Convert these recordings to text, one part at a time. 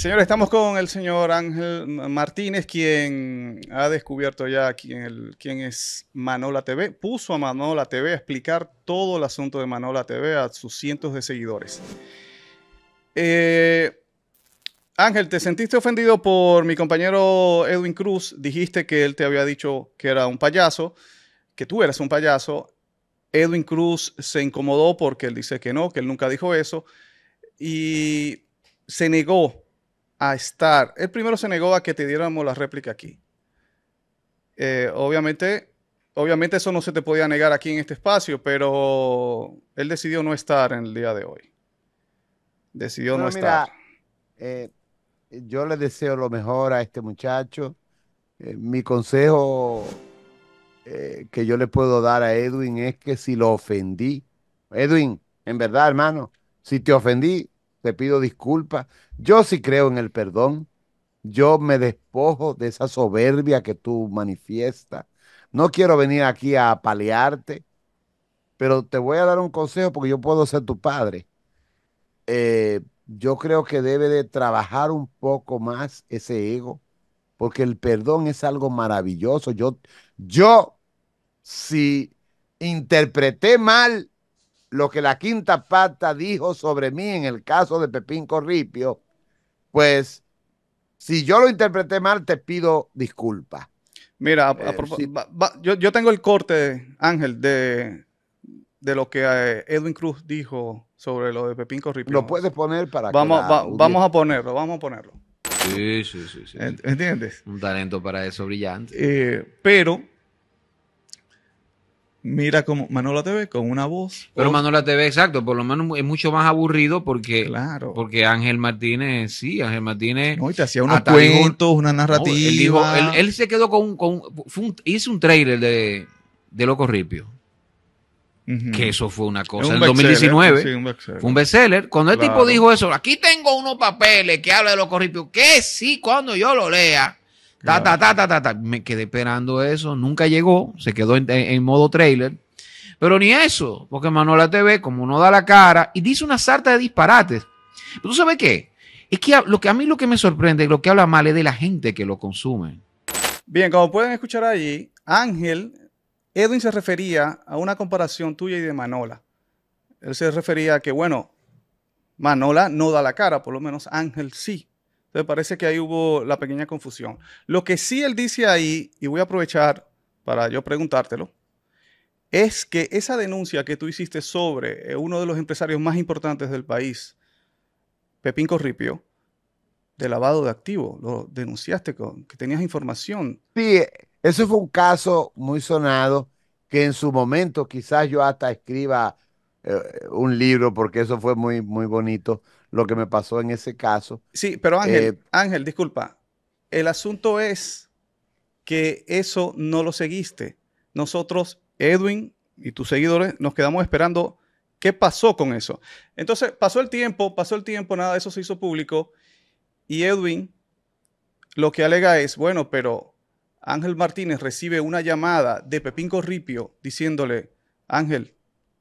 Señores, estamos con el señor Ángel Martínez, quien ha descubierto ya quién, es Manola TV. Puso a Manola TV a explicar todo el asunto de Manola TV a sus cientos de seguidores. Eh, Ángel, ¿te sentiste ofendido por mi compañero Edwin Cruz? Dijiste que él te había dicho que era un payaso, que tú eras un payaso. Edwin Cruz se incomodó porque él dice que no, que él nunca dijo eso. Y se negó a estar. Él primero se negó a que te diéramos la réplica aquí. Eh, obviamente, obviamente eso no se te podía negar aquí en este espacio, pero él decidió no estar en el día de hoy. Decidió no estar. Eh, yo le deseo lo mejor a este muchacho. Eh, mi consejo que yo le puedo dar a Edwin es que si lo ofendí, Edwin, en verdad, hermano, si te ofendí, te pido disculpas. Yo sí creo en el perdón. Yo me despojo de esa soberbia que tú manifiestas. No quiero venir aquí a palearte. pero te voy a dar un consejo porque yo puedo ser tu padre. Eh, yo creo que debe de trabajar un poco más ese ego, porque el perdón es algo maravilloso. Yo, yo si interpreté mal lo que la quinta pata dijo sobre mí en el caso de Pepín Corripio, pues si yo lo interpreté mal, te pido disculpas. Mira, eh, yo, tengo el corte, Ángel, de, de lo que eh, Edwin Cruz dijo sobre lo de Pepín Corripio. Lo puedes poner para vamos, Vamos a ponerlo, vamos a ponerlo. Sí, sí, sí. sí. ¿Entiendes? Un talento para eso brillante. Eh, pero mira como Manola TV con una voz. Pero Manuela oh. Manola TV, exacto, por lo menos es mucho más aburrido porque claro. porque Ángel Martínez, sí, Ángel Martínez. te hacía unos cuentos, una narrativa. él, se quedó con, un, hizo un trailer de, de Loco Que eso fue una cosa. en 2019 un fue un bestseller. Cuando el tipo dijo eso, aquí tengo unos papeles que habla de Loco que sí, cuando yo lo lea, me quedé esperando eso, nunca llegó, se quedó en, modo trailer. Pero ni eso, porque Manola TV, como no da la cara, y dice una sarta de disparates. Pero tú sabes qué? Es que, lo que a mí lo que me sorprende, lo que habla mal es de la gente que lo consume. Bien, como pueden escuchar allí, Ángel, Edwin se refería a una comparación tuya y de Manola. Él se refería a que, bueno, Manola no da la cara, por lo menos Ángel sí. Entonces parece que ahí hubo la pequeña confusión. Lo que sí él dice ahí, y voy a aprovechar para yo preguntártelo, es que esa denuncia que tú hiciste sobre eh, uno de los empresarios más importantes del país, Pepín Corripio, de lavado de activos, lo denunciaste, con, que tenías información. Sí, ese fue un caso muy sonado que en su momento quizás yo hasta escriba eh, un libro porque eso fue muy, muy bonito lo que me pasó en ese caso. Sí, pero Ángel, eh, Ángel, disculpa. El asunto es que eso no lo seguiste. Nosotros, Edwin y tus seguidores, nos quedamos esperando qué pasó con eso. Entonces, pasó el tiempo, pasó el tiempo, nada de eso se hizo público. Y Edwin lo que alega es, bueno, pero Ángel Martínez recibe una llamada de Pepín Corripio diciéndole, Ángel,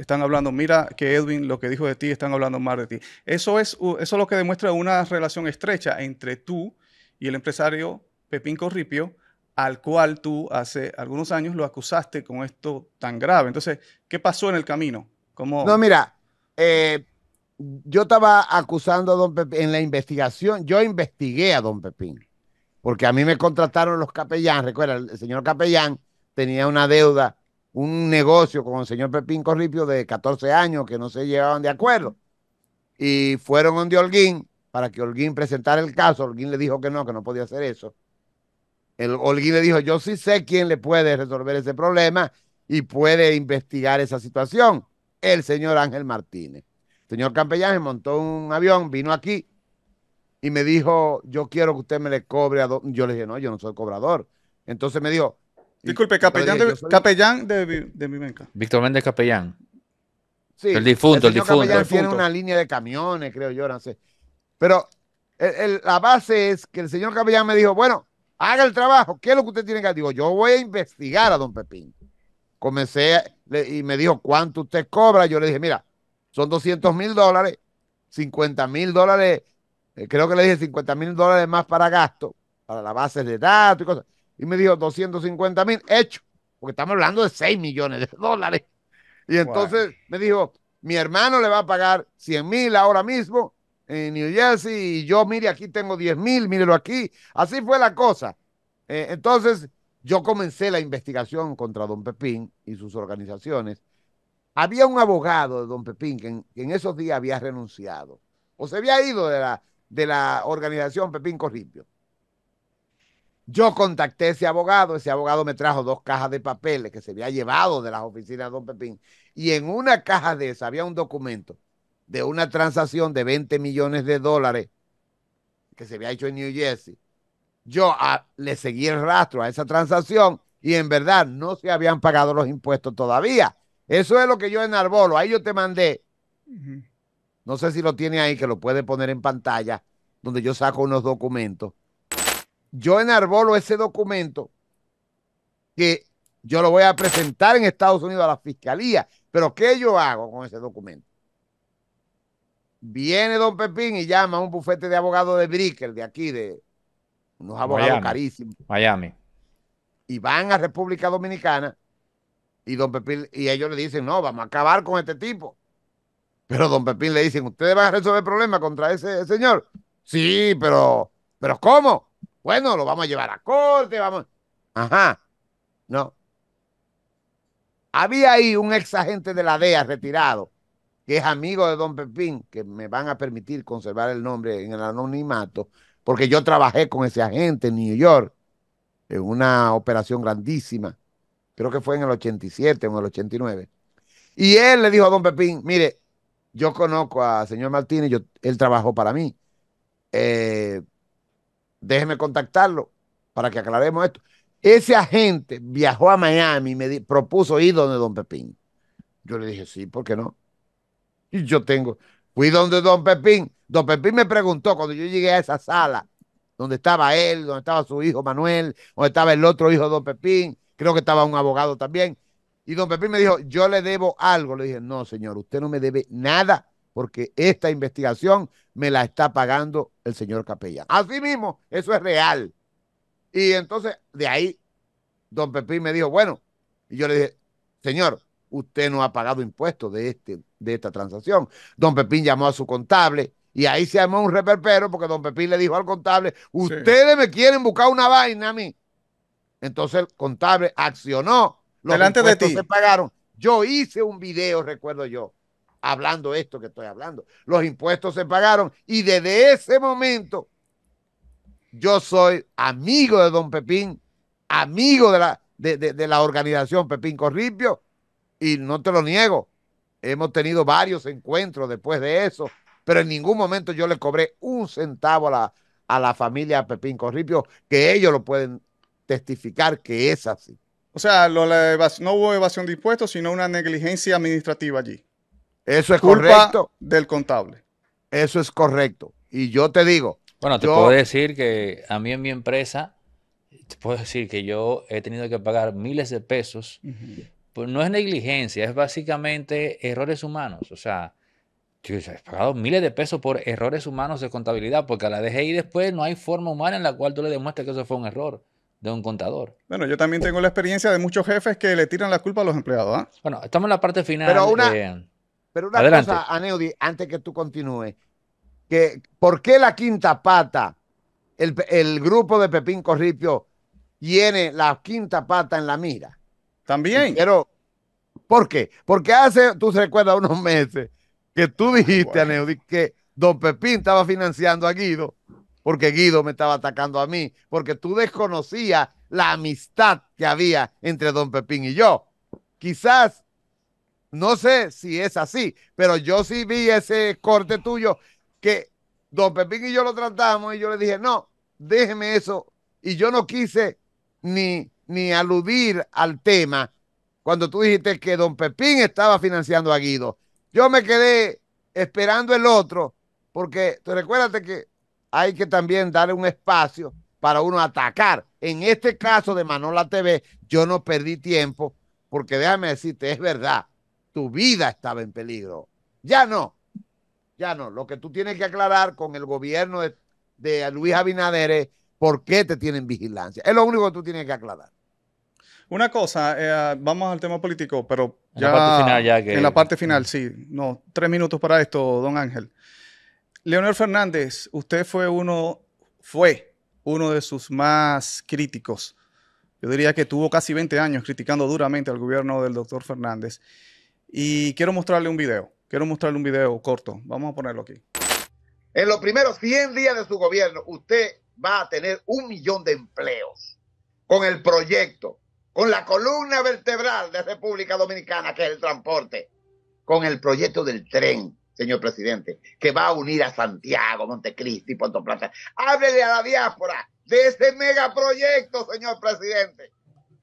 están hablando, mira que Edwin lo que dijo de ti, están hablando mal de ti. Eso es, eso lo que demuestra una relación estrecha entre tú y el empresario Pepín Corripio, al cual tú hace algunos años lo acusaste con esto tan grave. Entonces, ¿qué pasó en el camino? No, mira, eh, yo estaba acusando a don Pepín en la investigación, yo investigué a don Pepín, porque a mí me contrataron los capellán, recuerda, el señor capellán tenía una deuda un negocio con el señor Pepín Corripio de 14 años que no se llevaban de acuerdo. Y fueron donde Holguín para que Holguín presentara el caso. Holguín le dijo que no, que no podía hacer eso. El, Holguín le dijo, yo sí sé quién le puede resolver ese problema y puede investigar esa situación. El señor Ángel Martínez. El señor Campellán montó un avión, vino aquí y me dijo, yo quiero que usted me le cobre a... Yo le dije, no, yo no soy cobrador. Entonces me dijo, Disculpe, capellán, de, soy... Víctor Méndez Capellán. el difunto, el, difunto. tiene una línea de camiones, creo yo, sé. Pero la base es que el señor Capellán me dijo, bueno, haga el trabajo, ¿qué es lo que usted tiene que hacer? Digo, yo voy a investigar a don Pepín. Comencé y me dijo, ¿cuánto usted cobra? Yo le dije, mira, son 200 mil dólares, 50 mil dólares, eh, creo que le dije 50 mil dólares más para gasto, para la base de datos y cosas. Y me dijo 250 mil, hecho, porque estamos hablando de 6 millones de dólares. Y entonces me dijo, mi hermano le va a pagar 100 mil ahora mismo en New Jersey y yo, mire, aquí tengo 10 mil, mírelo aquí. Así fue la cosa. Eh, entonces yo comencé la investigación contra don Pepín y sus organizaciones. Había un abogado de don Pepín que en, esos días había renunciado o se había ido de la, de la organización Pepín Corripio. Yo contacté a ese abogado, ese abogado me trajo dos cajas de papeles que se había llevado de las oficinas de Don Pepín. Y en una caja de esas había un documento de una transacción de 20 millones de dólares que se había hecho en New Jersey. Yo ah, le seguí el rastro a esa transacción y en verdad no se habían pagado los impuestos todavía. Eso es lo que yo enarbolo. Ahí yo te mandé. No sé si lo tiene ahí, que lo puede poner en pantalla, donde yo saco unos documentos yo enarbolo ese documento que yo lo voy a presentar en Estados Unidos a la fiscalía. Pero ¿qué yo hago con ese documento? Viene don Pepín y llama a un bufete de abogados de Brickell, de aquí, de unos abogados carísimos. Miami. Y van a República Dominicana y don Pepín y ellos le dicen, no, vamos a acabar con este tipo. Pero don Pepín le dicen, ustedes van a resolver el problema contra ese, señor. Sí, pero, pero ¿cómo? Bueno, lo vamos a llevar a corte, vamos. Ajá. No. Había ahí un ex agente de la DEA retirado, que es amigo de Don Pepín, que me van a permitir conservar el nombre en el anonimato, porque yo trabajé con ese agente en New York, en una operación grandísima, creo que fue en el 87 o en el 89. Y él le dijo a Don Pepín, mire, yo conozco al señor Martínez, yo, él trabajó para mí. Eh, déjeme contactarlo para que aclaremos esto. Ese agente viajó a Miami y me propuso ir donde don Pepín. Yo le dije, sí, ¿por qué no? Y yo tengo, fui donde don Pepín. Don Pepín me preguntó cuando yo llegué a esa sala, donde estaba él, donde estaba su hijo Manuel, donde estaba el otro hijo de don Pepín, creo que estaba un abogado también. Y don Pepín me dijo, yo le debo algo. Le dije, no, señor, usted no me debe nada porque esta investigación me la está pagando el señor capellán. Así mismo, eso es real. Y entonces, de ahí, don Pepín me dijo, bueno, y yo le dije, señor, usted no ha pagado impuestos de, este, de esta transacción. Don Pepín llamó a su contable y ahí se llamó un reperpero porque don Pepín le dijo al contable, ustedes me quieren buscar una vaina a mí. Entonces el contable accionó. Los Delante de se pagaron. Yo hice un video, recuerdo yo, hablando esto que estoy hablando. Los impuestos se pagaron y desde ese momento yo soy amigo de don Pepín, amigo de la, de, la organización Pepín Corripio y no te lo niego. Hemos tenido varios encuentros después de eso, pero en ningún momento yo le cobré un centavo a la, familia Pepín Corripio, que ellos lo pueden testificar que es así. O sea, no hubo evasión de impuestos, sino una negligencia administrativa allí. Eso es correcto. Del contable. Eso es correcto. Y yo te digo. Bueno, te puedo decir que a mí en mi empresa, te puedo decir que yo he tenido que pagar miles de pesos. pues no es negligencia, es básicamente errores humanos. O sea, tú he pagado miles de pesos por errores humanos de contabilidad, porque a la DGI después no hay forma humana en la cual tú le demuestres que eso fue un error de un contador. Bueno, yo también tengo la experiencia de muchos jefes que le tiran la culpa a los empleados. ¿ah? Bueno, estamos en la parte final. Pero pero una cosa, Aneudi, antes que tú continúes, que ¿por qué la quinta pata, el, grupo de Pepín Corripio, tiene la quinta pata en la mira? También. Pero, ¿por qué? Porque hace, tú se recuerdas, unos meses que tú dijiste, Aneudi, que don Pepín estaba financiando a Guido, porque Guido me estaba atacando a mí, porque tú desconocías la amistad que había entre don Pepín y yo. Quizás no sé si es así, pero yo sí vi ese corte tuyo que Don Pepín y yo lo tratamos y yo le dije, no, déjeme eso. Y yo no quise ni, ni aludir al tema cuando tú dijiste que Don Pepín estaba financiando a Guido. Yo me quedé esperando el otro, porque recuérdate que hay que también darle un espacio para uno atacar. En este caso de Manola TV, yo no perdí tiempo, porque déjame decirte, es verdad tu vida estaba en peligro. Ya no, ya no. Lo que tú tienes que aclarar con el gobierno de, Luis Abinader es por qué te tienen vigilancia. Es lo único que tú tienes que aclarar. Una cosa, eh, vamos al tema político, pero ya en la parte final, que... en la parte final mm. sí. No, tres minutos para esto, don Ángel. Leonel Fernández, usted fue uno, fue uno de sus más críticos. Yo diría que tuvo casi 20 años criticando duramente al gobierno del doctor Fernández. Y quiero mostrarle un video. Quiero mostrarle un video corto. Vamos a ponerlo aquí. En los primeros 100 días de su gobierno, usted va a tener un millón de empleos con el proyecto, con la columna vertebral de República Dominicana, que es el transporte, con el proyecto del tren, señor presidente, que va a unir a Santiago, Montecristi, Puerto Plata. Háblele a la diáspora de ese megaproyecto, señor presidente.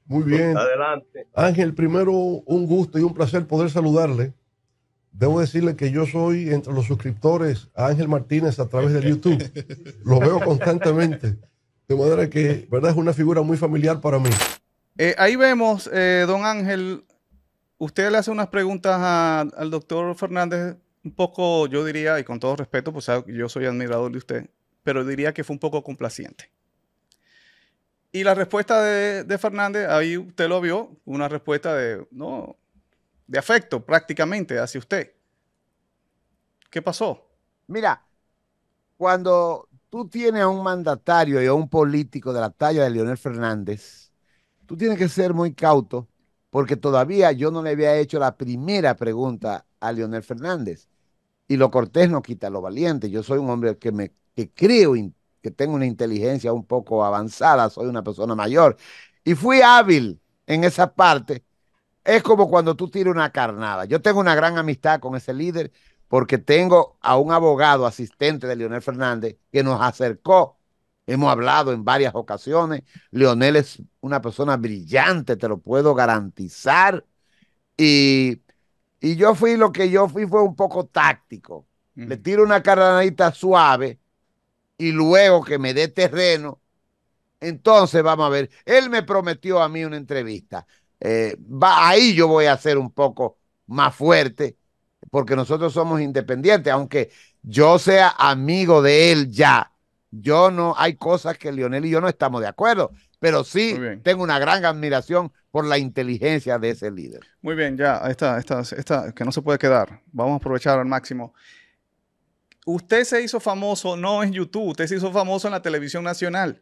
Muy bien. Pues, adelante. Ángel, primero un gusto y un placer poder saludarle. Debo decirle que yo soy entre los suscriptores a Ángel Martínez a través de YouTube. Lo veo constantemente. De manera que, ¿verdad? Es una figura muy familiar para mí. Eh, ahí vemos, eh, don Ángel, usted le hace unas preguntas al doctor Fernández, un poco, yo diría, y con todo respeto, pues yo soy admirador de usted, pero diría que fue un poco complaciente. Y la respuesta de, Fernández, ahí usted lo vio, una respuesta de, no, de afecto prácticamente hacia usted. ¿Qué pasó? Mira, cuando tú tienes a un mandatario y a un político de la talla de Leonel Fernández, tú tienes que ser muy cauto porque todavía yo no le había hecho la primera pregunta a Leonel Fernández. Y lo cortés no quita lo valiente. Yo soy un hombre que me que creo que tengo una inteligencia un poco avanzada, soy una persona mayor, y fui hábil en esa parte, es como cuando tú tiras una carnada. Yo tengo una gran amistad con ese líder porque tengo a un abogado asistente de Leonel Fernández que nos acercó. Hemos hablado en varias ocasiones. Leonel es una persona brillante, te lo puedo garantizar. Y, yo fui lo que yo fui fue un poco táctico. Le tiro una carnadita suave y luego que me dé terreno, entonces vamos a ver. Él me prometió a mí una entrevista. Eh, va, ahí yo voy a ser un poco más fuerte, porque nosotros somos independientes, aunque yo sea amigo de él ya. Yo no, hay cosas que Lionel y yo no estamos de acuerdo, pero sí tengo una gran admiración por la inteligencia de ese líder. Muy bien, ya, está, está, está, que no se puede quedar. Vamos a aprovechar al máximo usted se hizo famoso no en YouTube, usted se hizo famoso en la televisión nacional,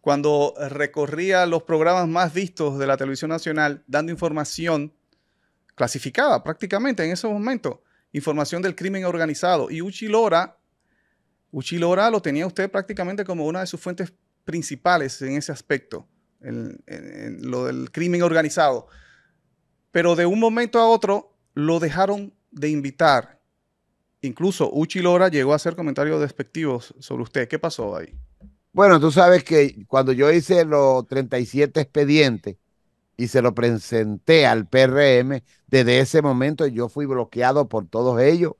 cuando recorría los programas más vistos de la televisión nacional dando información clasificada prácticamente en ese momento, información del crimen organizado. Y Uchilora, Uchilora lo tenía usted prácticamente como una de sus fuentes principales en ese aspecto, en lo del crimen organizado. Pero de un momento a otro lo dejaron de invitar Incluso Uchi Lora llegó a hacer comentarios despectivos sobre usted. ¿Qué pasó ahí? Bueno, tú sabes que cuando yo hice los 37 expedientes y se lo presenté al PRM, desde ese momento yo fui bloqueado por todos ellos.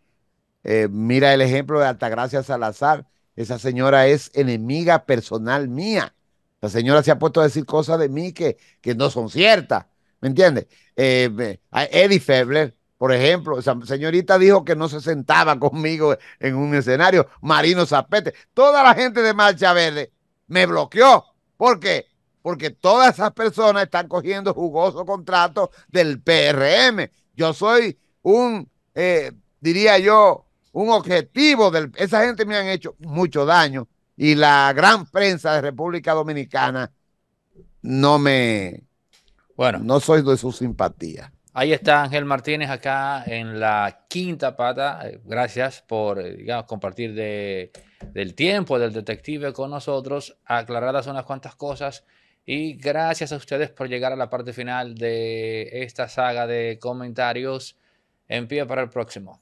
Eh, mira el ejemplo de Altagracia Salazar. Esa señora es enemiga personal mía. La señora se ha puesto a decir cosas de mí que, que no son ciertas. ¿Me entiendes? Eh, Eddie Febler por ejemplo, esa señorita dijo que no se sentaba conmigo en un escenario. Marino Zapete, toda la gente de Marcha Verde me bloqueó. ¿Por qué? Porque todas esas personas están cogiendo jugoso contrato del PRM. Yo soy un, eh, diría yo, un objetivo del... Esa gente me han hecho mucho daño y la gran prensa de República Dominicana no me... Bueno. No soy de su simpatía. Ahí está Ángel Martínez acá en la quinta pata. Eh, gracias por eh, compartir del tiempo del detective con nosotros, aclaradas unas cuantas cosas. Y gracias a ustedes por llegar a la parte final de esta saga de comentarios. En pie para el próximo.